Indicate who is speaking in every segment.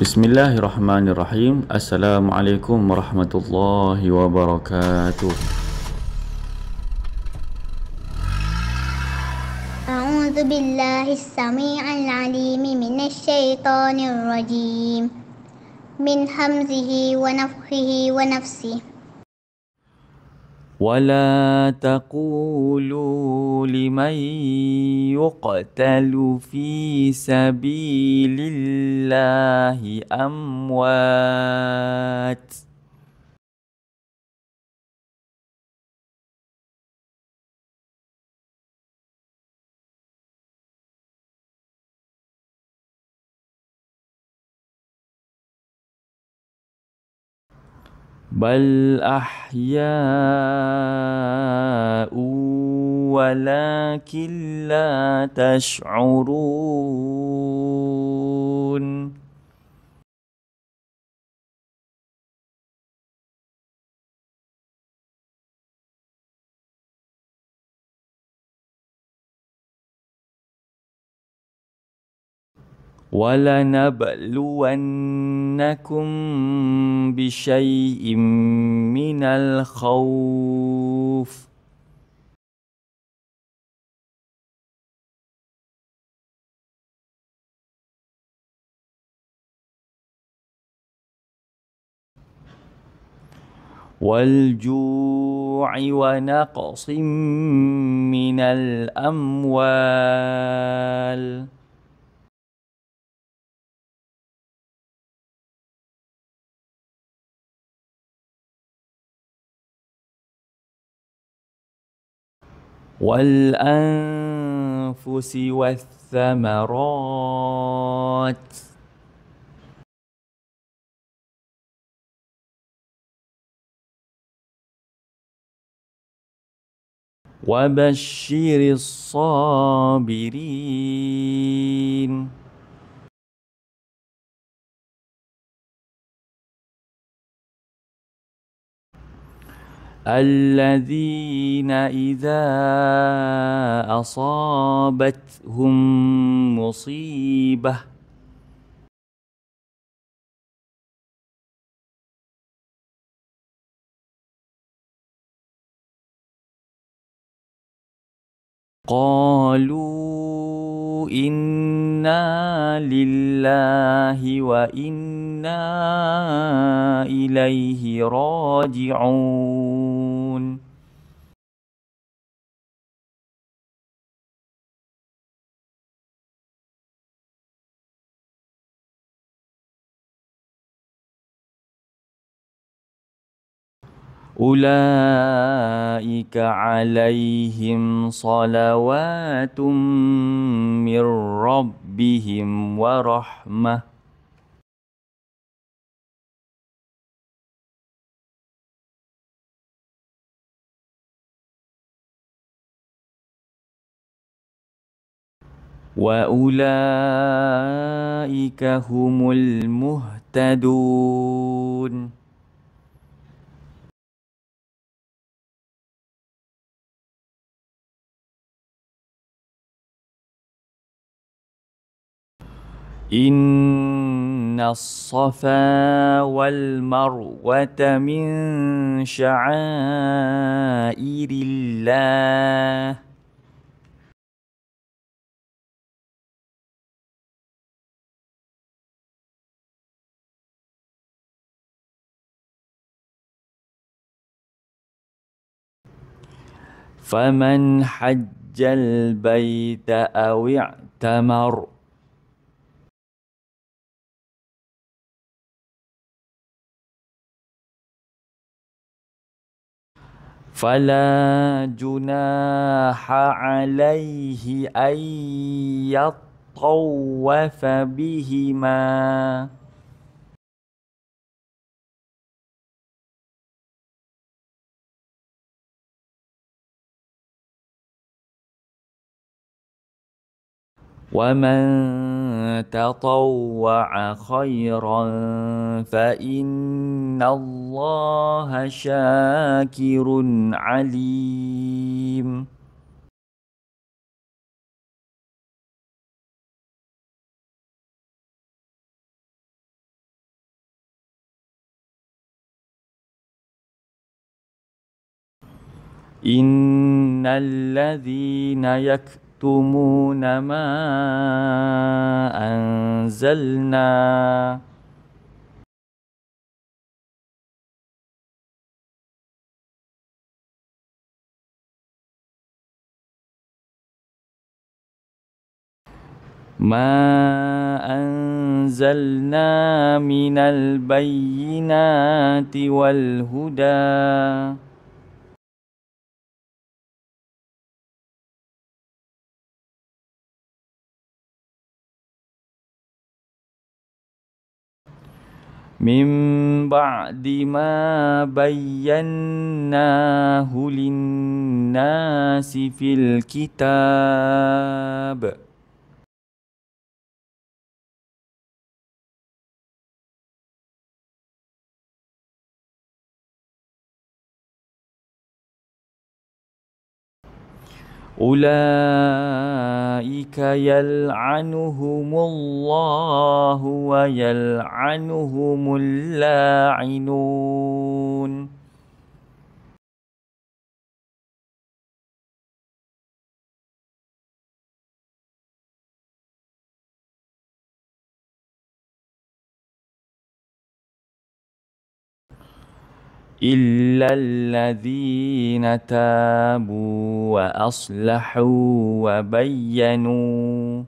Speaker 1: بسم الله الرحمن الرحيم السلام عليكم ورحمة الله وبركاته أعوذ بالله السميع العليم من الشيطان الرجيم من همزه ونفخه ونفسه ولا تقولوا لمن يقتل في
Speaker 2: سبيل الله اموات بل احياء
Speaker 1: ولكن لا تشعرون
Speaker 2: ولنبلونكم
Speaker 1: بشيء
Speaker 2: من الخوف والجوع ونقص من الاموال والأنفس والثمرات وبشر الصابرين الذين اذا اصابتهم مصيبه قالوا انا
Speaker 1: لله وانا اليه
Speaker 2: راجعون يعلمون أولئك عليهم
Speaker 1: صلوات من ربهم
Speaker 2: ورحمه واولئك هم المهتدون ان الصفا والمروه
Speaker 1: من شعائر الله
Speaker 2: فمن حج البيت أو اعتمر فلا جناح
Speaker 1: عليه أن يطوف
Speaker 2: بهما ومن
Speaker 1: تطوع خيرا فان
Speaker 2: الله شاكر عليم ان
Speaker 1: الذين يكفرون تكتمون ما
Speaker 2: أنزلنا ما
Speaker 1: أنزلنا من البينات
Speaker 2: والهدى من بعد
Speaker 1: ما بيناه للناس
Speaker 2: في الكتاب أولئك يلعنهم
Speaker 1: الله ويلعنهم اللاعنون
Speaker 2: إلا الذين تابوا وأصلحوا وبينوا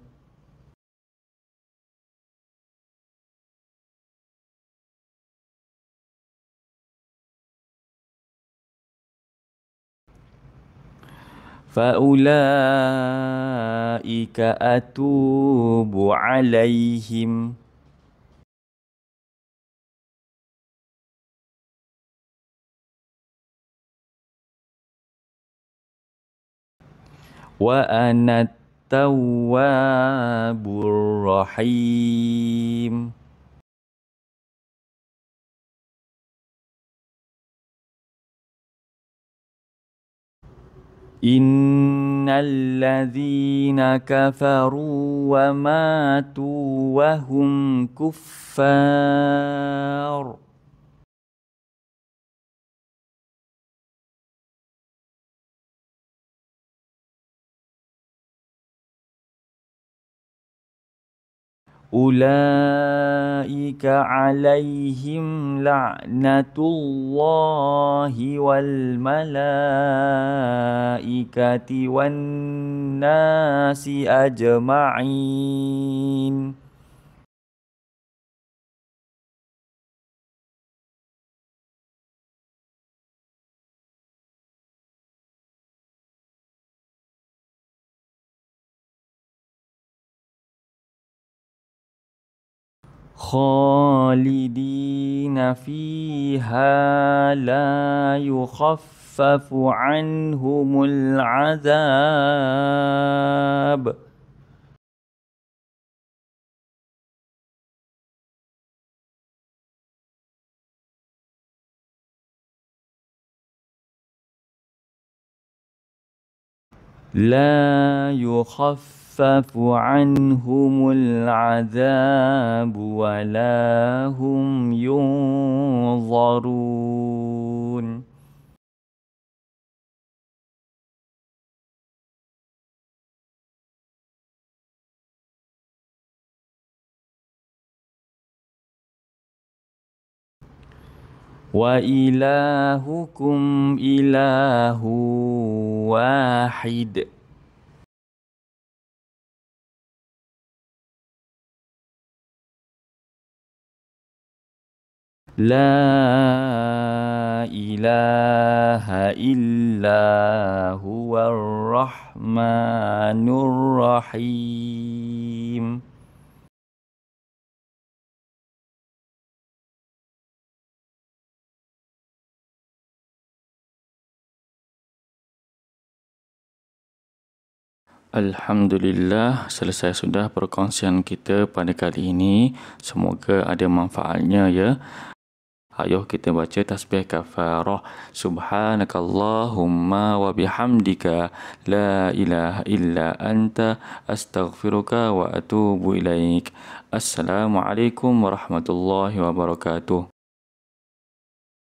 Speaker 1: فأولئك أتوب
Speaker 2: عليهم وأنا التواب الرحيم
Speaker 1: إن الذين كفروا وماتوا
Speaker 2: وهم كفار أولئك عليهم لعنة
Speaker 1: الله والملائكة
Speaker 2: والناس أجمعين خالدين فيها
Speaker 1: لا يخفف عنهم
Speaker 2: العذاب لا يخفف يخفف عنهم
Speaker 1: العذاب ولا هم ينظرون
Speaker 2: وإلهكم إله واحد لا
Speaker 1: إله إلا هو
Speaker 2: الرحمن الرحيم Alhamdulillah selesai sudah perkongsian kita pada
Speaker 1: kali ini semoga ada manfaatnya ya Ayo kita baca tasbih kafarah. Subhanakallahumma wa bihamdika la ilaha illa anta astaghfiruka wa atubu ilaik. Assalamualaikum warahmatullahi wabarakatuh.